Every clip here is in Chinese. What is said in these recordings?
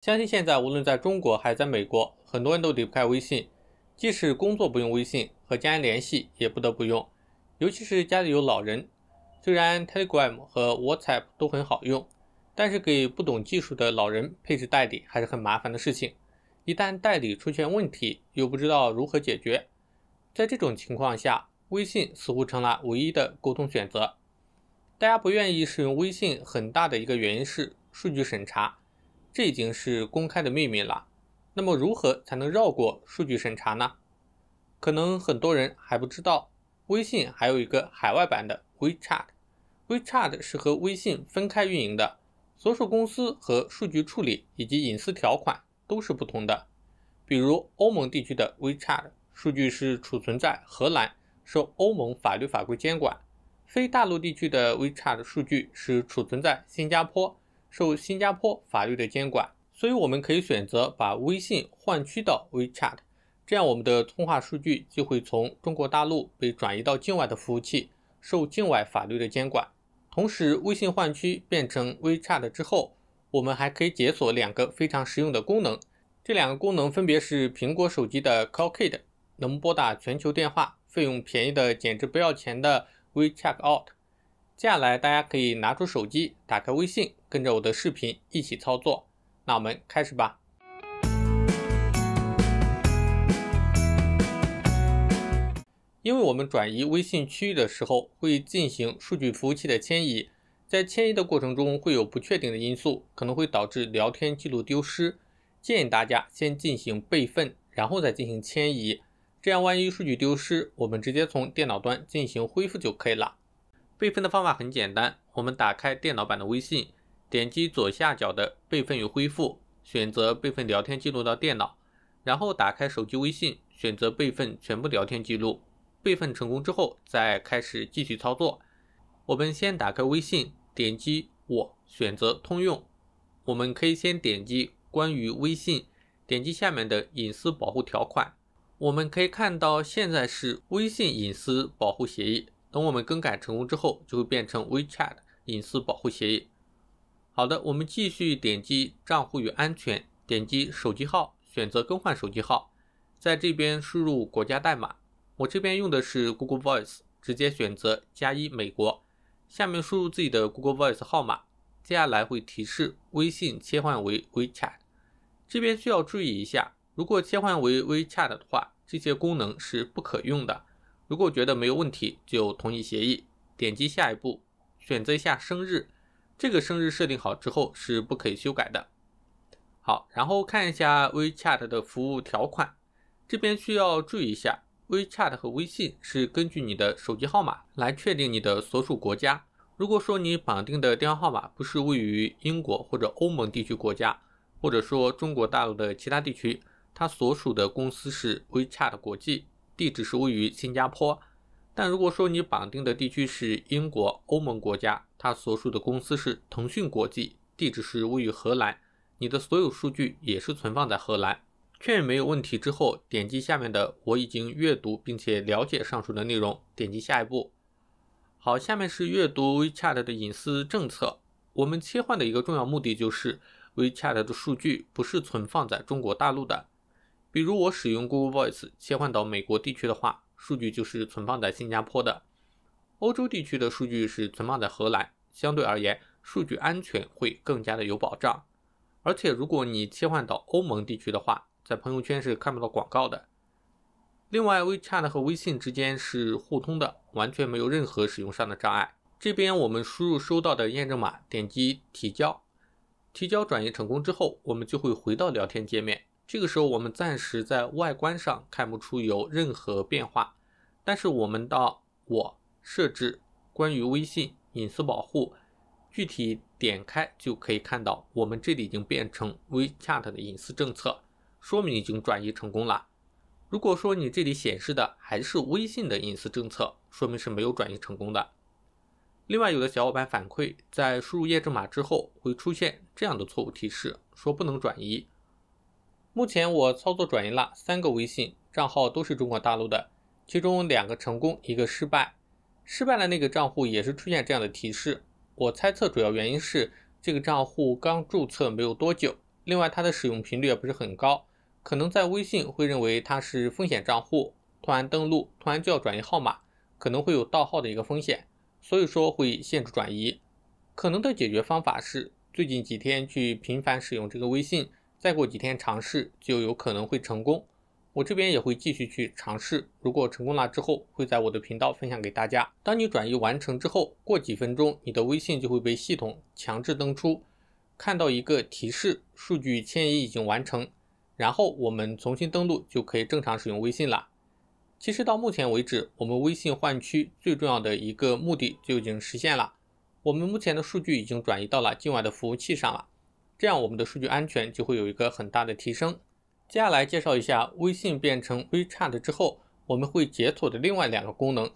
相信现在无论在中国还是在美国，很多人都离不开微信。即使工作不用微信，和家人联系也不得不用。尤其是家里有老人，虽然 Telegram 和 WhatsApp 都很好用，但是给不懂技术的老人配置代理还是很麻烦的事情。一旦代理出现问题，又不知道如何解决。在这种情况下，微信似乎成了唯一的沟通选择。大家不愿意使用微信很大的一个原因是数据审查。这已经是公开的秘密了。那么，如何才能绕过数据审查呢？可能很多人还不知道，微信还有一个海外版的 WeChat。WeChat 是和微信分开运营的，所属公司和数据处理以及隐私条款都是不同的。比如，欧盟地区的 WeChat 数据是储存在荷兰，受欧盟法律法规监管；非大陆地区的 WeChat 数据是储存在新加坡。受新加坡法律的监管，所以我们可以选择把微信换区到 WeChat，这样我们的通话数据就会从中国大陆被转移到境外的服务器，受境外法律的监管。同时，微信换区变成 WeChat 之后，我们还可以解锁两个非常实用的功能，这两个功能分别是苹果手机的 CallKit 能拨打全球电话，费用便宜的简直不要钱的 WeChat Out。接下来大家可以拿出手机，打开微信，跟着我的视频一起操作。那我们开始吧。因为我们转移微信区域的时候，会进行数据服务器的迁移，在迁移的过程中会有不确定的因素，可能会导致聊天记录丢失。建议大家先进行备份，然后再进行迁移，这样万一数据丢失，我们直接从电脑端进行恢复就可以了。备份的方法很简单，我们打开电脑版的微信，点击左下角的备份与恢复，选择备份聊天记录到电脑，然后打开手机微信，选择备份全部聊天记录。备份成功之后，再开始继续操作。我们先打开微信，点击我，选择通用。我们可以先点击关于微信，点击下面的隐私保护条款，我们可以看到现在是微信隐私保护协议。等我们更改成功之后，就会变成 WeChat 隐私保护协议。好的，我们继续点击账户与安全，点击手机号，选择更换手机号，在这边输入国家代码，我这边用的是 Google Voice，直接选择加一美国，下面输入自己的 Google Voice 号码，接下来会提示微信切换为 WeChat，这边需要注意一下，如果切换为 WeChat 的话，这些功能是不可用的。如果觉得没有问题，就同意协议，点击下一步，选择一下生日，这个生日设定好之后是不可以修改的。好，然后看一下 WeChat 的服务条款，这边需要注意一下，WeChat 和微信是根据你的手机号码来确定你的所属国家。如果说你绑定的电话号码不是位于英国或者欧盟地区国家，或者说中国大陆的其他地区，它所属的公司是 WeChat 国际。地址是位于新加坡，但如果说你绑定的地区是英国欧盟国家，它所属的公司是腾讯国际，地址是位于荷兰，你的所有数据也是存放在荷兰。确认没有问题之后，点击下面的我已经阅读并且了解上述的内容，点击下一步。好，下面是阅读 WeChat 的隐私政策。我们切换的一个重要目的就是，WeChat 的数据不是存放在中国大陆的。比如我使用 Google Voice 切换到美国地区的话，数据就是存放在新加坡的；欧洲地区的数据是存放在荷兰。相对而言，数据安全会更加的有保障。而且如果你切换到欧盟地区的话，在朋友圈是看不到广告的。另外，WeChat 和微信之间是互通的，完全没有任何使用上的障碍。这边我们输入收到的验证码，点击提交。提交转移成功之后，我们就会回到聊天界面。这个时候，我们暂时在外观上看不出有任何变化，但是我们到我设置关于微信隐私保护，具体点开就可以看到，我们这里已经变成 WeChat 的隐私政策说明已经转移成功了。如果说你这里显示的还是微信的隐私政策说明是没有转移成功的。另外，有的小伙伴反馈，在输入验证码之后会出现这样的错误提示，说不能转移。目前我操作转移了三个微信账号，都是中国大陆的，其中两个成功，一个失败。失败的那个账户也是出现这样的提示。我猜测主要原因是这个账户刚注册没有多久，另外它的使用频率也不是很高，可能在微信会认为它是风险账户，突然登录，突然就要转移号码，可能会有盗号的一个风险，所以说会限制转移。可能的解决方法是最近几天去频繁使用这个微信。再过几天尝试就有可能会成功，我这边也会继续去尝试。如果成功了之后，会在我的频道分享给大家。当你转移完成之后，过几分钟你的微信就会被系统强制登出，看到一个提示，数据迁移已经完成。然后我们重新登录就可以正常使用微信了。其实到目前为止，我们微信换区最重要的一个目的就已经实现了，我们目前的数据已经转移到了境外的服务器上了。这样我们的数据安全就会有一个很大的提升。接下来介绍一下微信变成 WeChat 之后，我们会解锁的另外两个功能。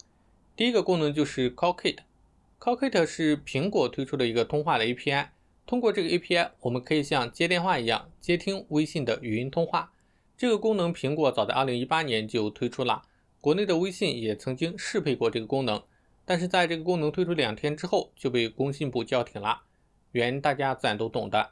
第一个功能就是 CallKit，CallKit 是苹果推出的一个通话的 API。通过这个 API，我们可以像接电话一样接听微信的语音通话。这个功能苹果早在2018年就推出了，国内的微信也曾经适配过这个功能。但是在这个功能推出两天之后就被工信部叫停了，原因大家自然都懂的。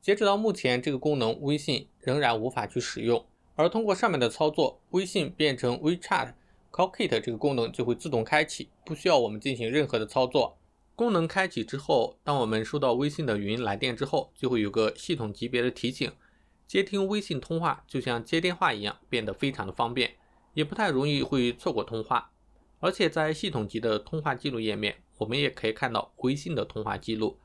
截止到目前，这个功能微信仍然无法去使用。而通过上面的操作，微信变成 WeChat c a l l p i t 这个功能就会自动开启，不需要我们进行任何的操作。功能开启之后，当我们收到微信的语音来电之后，就会有个系统级别的提醒，接听微信通话就像接电话一样，变得非常的方便，也不太容易会错过通话。而且在系统级的通话记录页面，我们也可以看到微信的通话记录。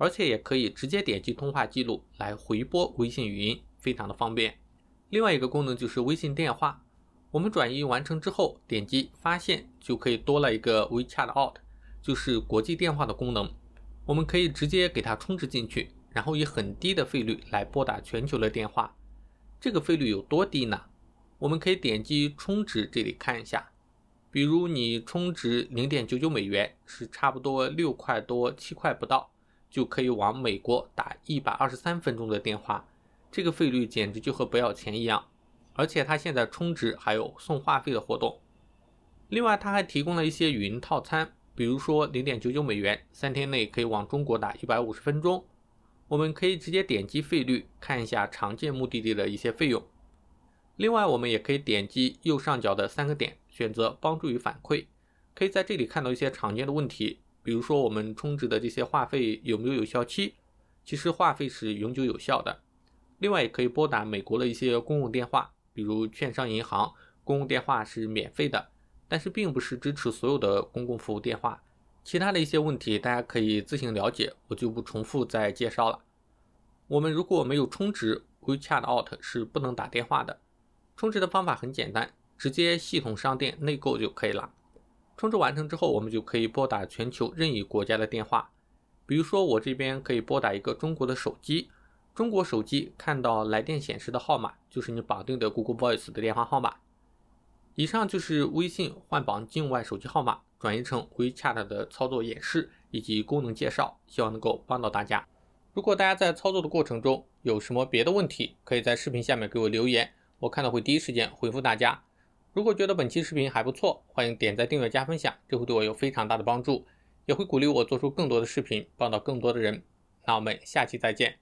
而且也可以直接点击通话记录来回拨微信语音，非常的方便。另外一个功能就是微信电话，我们转移完成之后，点击发现就可以多了一个 WeChat Out，就是国际电话的功能。我们可以直接给它充值进去，然后以很低的费率来拨打全球的电话。这个费率有多低呢？我们可以点击充值这里看一下，比如你充值零点九九美元，是差不多六块多七块不到。就可以往美国打一百二十三分钟的电话，这个费率简直就和不要钱一样。而且它现在充值还有送话费的活动。另外，它还提供了一些语音套餐，比如说零点九九美元，三天内可以往中国打一百五十分钟。我们可以直接点击费率，看一下常见目的地的一些费用。另外，我们也可以点击右上角的三个点，选择帮助与反馈，可以在这里看到一些常见的问题。比如说，我们充值的这些话费有没有有效期？其实话费是永久有效的。另外，也可以拨打美国的一些公共电话，比如券商、银行，公共电话是免费的，但是并不是支持所有的公共服务电话。其他的一些问题，大家可以自行了解，我就不重复再介绍了。我们如果没有充值，WeChat Out 是不能打电话的。充值的方法很简单，直接系统商店内购就可以了。充值完成之后，我们就可以拨打全球任意国家的电话。比如说，我这边可以拨打一个中国的手机，中国手机看到来电显示的号码就是你绑定的 Google Voice 的电话号码。以上就是微信换绑境外手机号码转移成 WeChat 的操作演示以及功能介绍，希望能够帮到大家。如果大家在操作的过程中有什么别的问题，可以在视频下面给我留言，我看到会第一时间回复大家。如果觉得本期视频还不错，欢迎点赞、订阅、加分享，这会对我有非常大的帮助，也会鼓励我做出更多的视频，帮到更多的人。那我们下期再见。